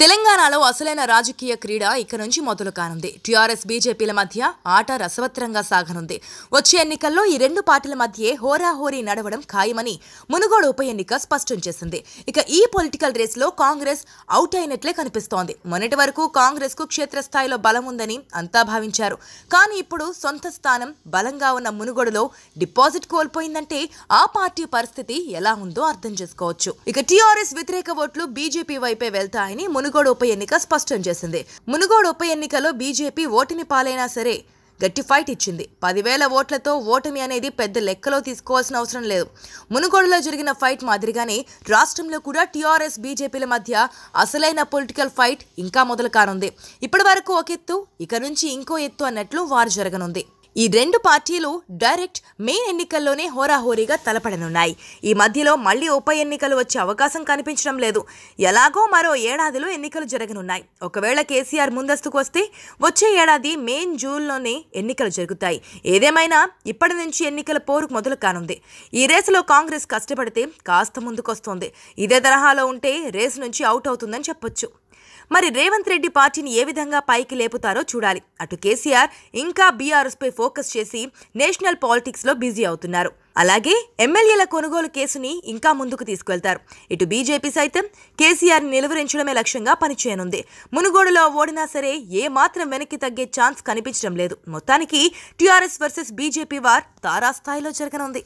తెలంగాణలో అసలైన రాజకీయ క్రీడ ఇక నుంచి మొదలు కానుంది టీఆర్ఎస్ బీజేపీల మధ్య ఆట రసవత్రంగా సాగనుంది వచ్చే ఎన్నికల్లో ఈ రెండు పార్టీల మధ్యే హోరాహోరీ నడవడం ఖాయమని మునుగోడు ఉప ఎన్నిక స్పష్టం చేసింది ఇక ఈ పొలిటికల్ లో కాంగ్రెస్ అవుట్ అయినట్లే కనిపిస్తోంది మొన్నటి వరకు కాంగ్రెస్ కు క్షేత్రస్థాయిలో బలం ఉందని అంతా భావించారు కానీ ఇప్పుడు సొంత స్థానం బలంగా ఉన్న మునుగోడులో డిపాజిట్ కోల్పోయిందంటే ఆ పార్టీ పరిస్థితి ఎలా ఉందో అర్థం చేసుకోవచ్చు ఇక టీఆర్ఎస్ వ్యతిరేక ఓట్లు బీజేపీ వైపే వెళ్తాయని మునుగోడు ఉప ఎన్నిక స్పష్టం చేసింది మునుగోడు ఉప ఎన్నికలో బీజేపీ ఓటిని పాలైనా సరే గట్టి ఫైట్ ఇచ్చింది పదివేల ఓట్లతో ఓటమి అనేది పెద్ద లెక్కలో తీసుకోవాల్సిన అవసరం లేదు మునుగోడులో జరిగిన ఫైట్ మాదిరిగానే రాష్ట్రంలో కూడా టీఆర్ఎస్ బీజేపీల మధ్య అసలైన పొలిటికల్ ఫైట్ ఇంకా మొదలు కానుంది ఇప్పటి వరకు ఒక ఎత్తు ఇక నుంచి ఇంకో ఎత్తు అన్నట్లు వారు జరగనుంది ఈ రెండు పార్టీలు డైరెక్ట్ మే ఎన్నికల్లోనే హోరాహోరీగా తలపడనున్నాయి ఈ మధ్యలో మళ్లీ ఉప ఎన్నికలు వచ్చే అవకాశం కనిపించడం లేదు ఎలాగో మరో ఏడాదిలో ఎన్నికలు జరగనున్నాయి ఒకవేళ కేసీఆర్ ముందస్తుకు వస్తే వచ్చే ఏడాది మే జూన్లోనే ఎన్నికలు జరుగుతాయి ఏదేమైనా ఇప్పటి నుంచి ఎన్నికల పోరు మొదలు కానుంది ఈ రేసులో కాంగ్రెస్ కష్టపడితే కాస్త ముందుకొస్తోంది ఇదే తరహాలో ఉంటే రేసు నుంచి అవుట్ అవుతుందని చెప్పొచ్చు మరి రేవంత్ రెడ్డి పార్టీని ఏ విధంగా పైకి లేపుతారో చూడాలి అటు కేసీఆర్ ఇంకా బీఆర్ఎస్పై ఫోకస్ చేసి నేషనల్ పాలిటిక్స్లో బిజీ అవుతున్నారు అలాగే ఎమ్మెల్యేల కొనుగోలు కేసుని ఇంకా ముందుకు తీసుకువెళ్తారు ఇటు బీజేపీ సైతం కేసీఆర్ని నిలువరించడమే లక్ష్యంగా పనిచేయనుంది మునుగోడులో ఓడినా సరే ఏ మాత్రం వెనక్కి తగ్గే ఛాన్స్ కనిపించడం లేదు మొత్తానికి టీఆర్ఎస్ వర్సెస్ బీజేపీ వార్ తారాస్థాయిలో జరగనుంది